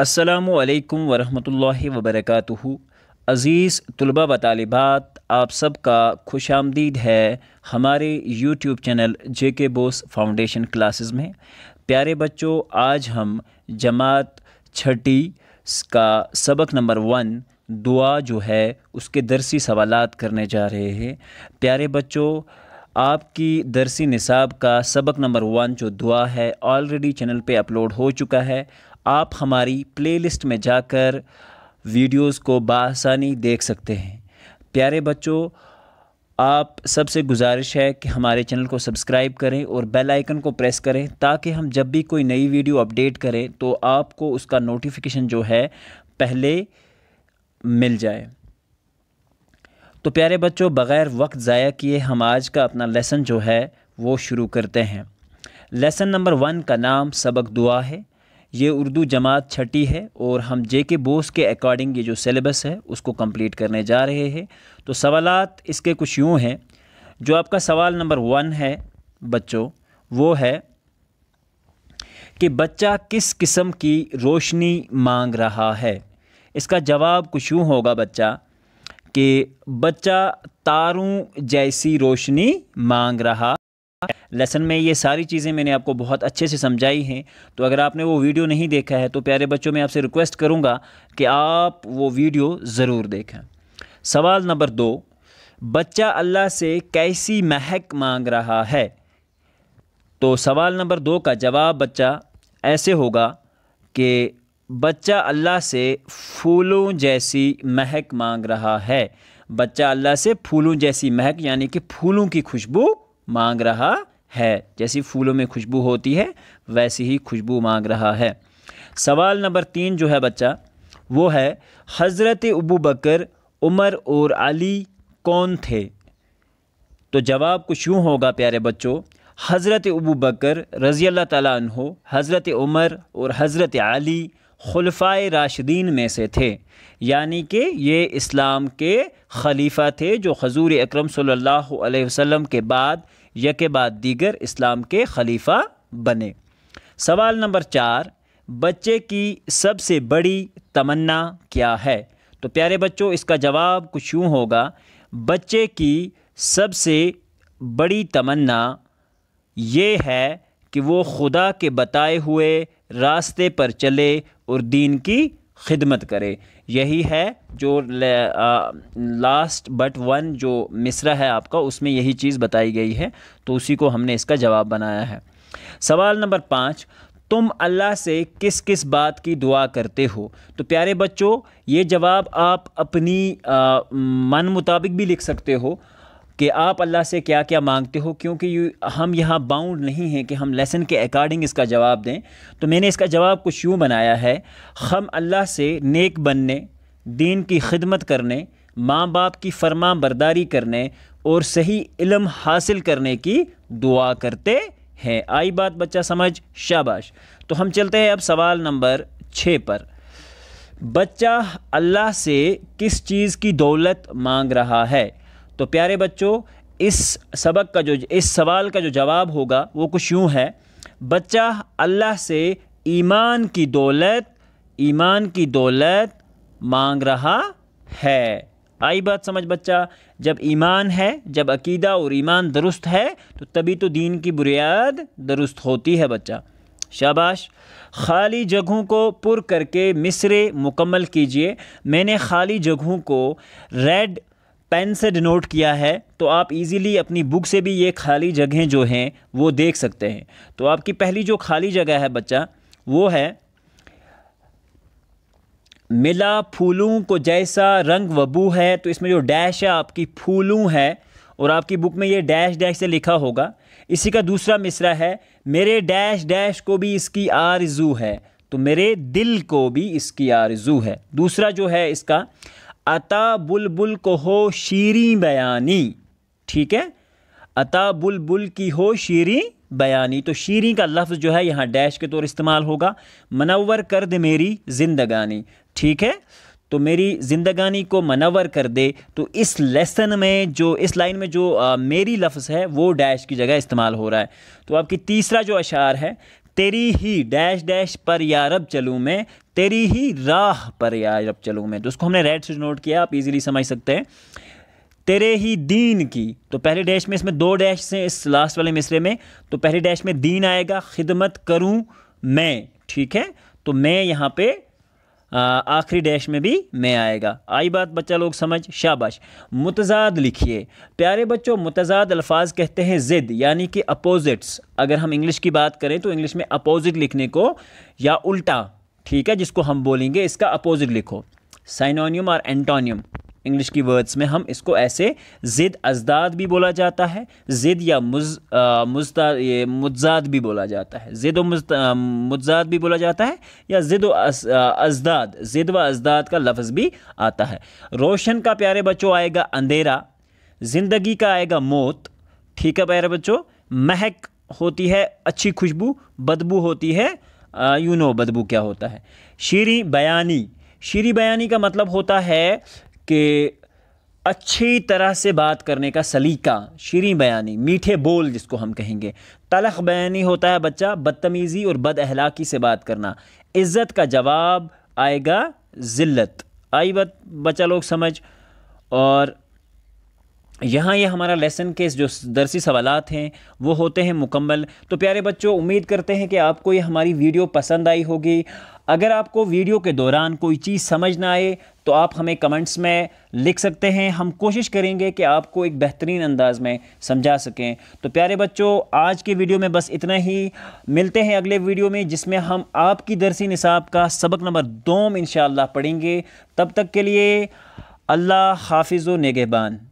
असलकम वरहमल वबरक अज़ीज़ तलबा व तालिबात आप सब का खुश आमदीद है हमारे यूट्यूब चैनल जे के बोस फाउंडेशन क्लासेस में प्यारे बच्चों आज हम जमात छठी का सबक नंबर वन दुआ जो है उसके दरसी सवाल करने जा रहे हैं प्यारे बच्चों आपकी दरसी निसाब का सबक नंबर वन जो दुआ है ऑलरेडी चैनल पे अपलोड हो चुका है आप हमारी प्लेलिस्ट में जाकर वीडियोस को बासानी देख सकते हैं प्यारे बच्चों आप सबसे गुजारिश है कि हमारे चैनल को सब्सक्राइब करें और बेल आइकन को प्रेस करें ताकि हम जब भी कोई नई वीडियो अपडेट करें तो आपको उसका नोटिफिकेशन जो है पहले मिल जाए तो प्यारे बच्चों बग़ैर वक्त ज़ाया किए हम आज का अपना लेसन जो है वो शुरू करते हैं लेसन नंबर वन का नाम सबक दुआ है ये उर्दू जमात छठी है और हम जे के बोस के अकॉर्डिंग ये जो सिलेबस है उसको कंप्लीट करने जा रहे हैं तो सवाल इसके कुछ यूँ हैं जो आपका सवाल नंबर वन है बच्चों वो है कि बच्चा किस किस्म की रोशनी मांग रहा है इसका जवाब कुछ यूँ होगा बच्चा कि बच्चा तारों जैसी रोशनी मांग रहा लेसन में ये सारी चीज़ें मैंने आपको बहुत अच्छे से समझाई हैं तो अगर आपने वो वीडियो नहीं देखा है तो प्यारे बच्चों मैं आपसे रिक्वेस्ट करूँगा कि आप वो वीडियो ज़रूर देखें सवाल नंबर दो बच्चा अल्लाह से कैसी महक मांग रहा है तो सवाल नंबर दो का जवाब बच्चा ऐसे होगा कि बच्चा अल्लाह से फूलों जैसी महक मांग रहा है बच्चा अल्लाह से फूलों जैसी महक यानी कि फूलों की खुशबू मांग रहा है जैसी फूलों में खुशबू होती है वैसी ही खुशबू मांग रहा है सवाल नंबर तीन जो है बच्चा वो है हज़रत अबू बकर उमर और अली कौन थे तो जवाब कुछ यूँ होगा प्यारे बच्चों हज़रत अबू बकर रज़ी अल्लाह तन हो हज़रत उमर और हज़रत अली खलफाए राशिदीन में से थे यानी कि ये इस्लाम के खलीफा थे जो हजूर अक्रम सल्लल्लाहु के बाद यके बाद दीगर इस्लाम के खलीफा बने सवाल नंबर चार बच्चे की सबसे बड़ी तमन्ना क्या है तो प्यारे बच्चों इसका जवाब कुछ यूँ होगा बच्चे की सबसे बड़ी तमन्ना ये है कि वो खुदा के बताए हुए रास्ते पर चले और दीन की खिदमत करे यही है जो लास्ट बट वन जो मिसरा है आपका उसमें यही चीज़ बताई गई है तो उसी को हमने इसका जवाब बनाया है सवाल नंबर पाँच तुम अल्लाह से किस किस बात की दुआ करते हो तो प्यारे बच्चों ये जवाब आप अपनी आ, मन मुताबिक भी लिख सकते हो कि आप अल्लाह से क्या क्या मांगते हो क्योंकि हम यहाँ बाउंड नहीं हैं कि हम लेसन के अकॉर्डिंग इसका जवाब दें तो मैंने इसका जवाब कुछ यूँ बनाया है हम अल्लाह से नेक बनने दीन की खिदमत करने माँ बाप की फरमा बरदारी करने और सही इलम हासिल करने की दुआ करते हैं आई बात बच्चा समझ शाबाश तो हम चलते हैं अब सवाल नंबर छः पर बच्चा अल्लाह से किस चीज़ की दौलत मांग रहा है तो प्यारे बच्चों इस सबक का जो इस सवाल का जो जवाब होगा वो कुछ यूँ है बच्चा अल्लाह से ईमान की दौलत ईमान की दौलत मांग रहा है आई बात समझ बच्चा जब ईमान है जब अकीदा और ईमान दुरुस्त है तो तभी तो दीन की बुनियाद दुरुस्त होती है बच्चा शाबाश खाली जगहों को पुर करके मिसरे मुकम्मल कीजिए मैंने खाली जगहों को रेड पेन से डिनोट किया है तो आप इजीली अपनी बुक से भी ये खाली जगहें जो हैं वो देख सकते हैं तो आपकी पहली जो खाली जगह है बच्चा वो है मिला फूलों को जैसा रंग वबू है तो इसमें जो डैश है आपकी फूलों है और आपकी बुक में ये डैश डैश से लिखा होगा इसी का दूसरा मिसरा है मेरे डैश डैश को भी इसकी आरजू है तो मेरे दिल को भी इसकी आरजू है दूसरा जो है इसका अता बुलबुल को हो शीरी बयानी ठीक है अता बुलबुल की हो शीरी बयानी तो शीरी का लफ्ज़ जो है यहाँ डैश के तौर इस्तेमाल होगा मनवर कर दे मेरी जिंदगानी ठीक है तो मेरी ज़िंदगानी को मनवर कर दे तो इस लेसन में जो इस लाइन में जो आ, मेरी लफ्ज़ है वो डैश की जगह इस्तेमाल हो रहा है तो आपकी तीसरा जो अशार है तेरी ही डैश डैश पर यारब चलूँ मैं तेरी ही राह पर यारब चलूँ मैं तो उसको हमने रेड से नोट किया आप इजीली समझ सकते हैं तेरे ही दीन की तो पहले डैश में इसमें दो डैश हैं इस लास्ट वाले मिसरे में तो पहले डैश में दीन आएगा खिदमत करूँ मैं ठीक है तो मैं यहाँ पे आखिरी डैश में भी मैं आएगा आई बात बच्चा लोग समझ शाबाश मुतजाद लिखिए प्यारे बच्चों मुतजाद अल्फाज कहते हैं ज़िद यानी कि अपोज़िट्स अगर हम इंग्लिश की बात करें तो इंग्लिश में अपोज़िट लिखने को या उल्टा ठीक है जिसको हम बोलेंगे इसका अपोज़िट लिखो साइनोनियम और एंटोनियम इंग्लिश की वर्ड्स में हम इसको ऐसे ज़िद अजदाद भी बोला जाता है ज़िद या मुज ये मुजाद भी बोला जाता है ज़िद व मुजाद भी बोला जाता है या ज़िद अज, अजदाद ज़िद व अजदाद का लफ्ज़ भी आता है रोशन का प्यारे बच्चों आएगा अंधेरा ज़िंदगी का आएगा मौत ठीक है प्यारे बच्चों महक होती है अच्छी खुशबू बदबू होती है यू नो बदबू क्या होता है शीरी बयानी शीरी बयानी का मतलब होता है कि अच्छी तरह से बात करने का सलीका शीरी बयानी मीठे बोल जिसको हम कहेंगे तलख बयानी होता है बच्चा बदतमीज़ी और बद अहलाकी से बात करना इज़्ज़त का जवाब आएगा ज़िल्लत आई बत बच्चा लोग समझ और यहाँ ये यह हमारा लेसन के जो दरसी सवाल हैं वो होते हैं मुकम्मल तो प्यारे बच्चों उम्मीद करते हैं कि आपको ये हमारी वीडियो पसंद आई होगी अगर आपको वीडियो के दौरान कोई चीज़ समझ ना आए तो आप हमें कमेंट्स में लिख सकते हैं हम कोशिश करेंगे कि आपको एक बेहतरीन अंदाज में समझा सकें तो प्यारे बच्चों आज के वीडियो में बस इतना ही मिलते हैं अगले वीडियो में जिसमें हम आपकी दरसी निसाब का सबक नंबर दोम इन पढ़ेंगे तब तक के लिए अल्लाह हाफिज़ो नेगेबान